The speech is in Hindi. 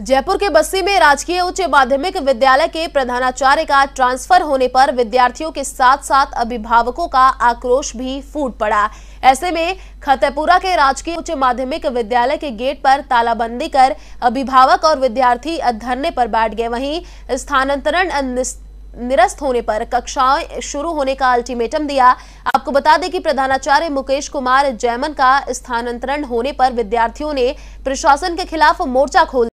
जयपुर के बस्सी में राजकीय उच्च माध्यमिक विद्यालय के प्रधानाचार्य का ट्रांसफर होने पर विद्यार्थियों के साथ साथ अभिभावकों का आक्रोश भी फूट पड़ा ऐसे में खतेपुरा के राजकीय उच्च माध्यमिक विद्यालय के गेट पर तालाबंदी कर अभिभावक और विद्यार्थी धरने पर बैठ गए वहीं स्थानांतरण निरस्त होने पर कक्षाएं शुरू होने का अल्टीमेटम दिया आपको बता दें कि प्रधानाचार्य मुकेश कुमार जयमन का स्थानांतरण होने पर विद्यार्थियों ने प्रशासन के खिलाफ मोर्चा खोल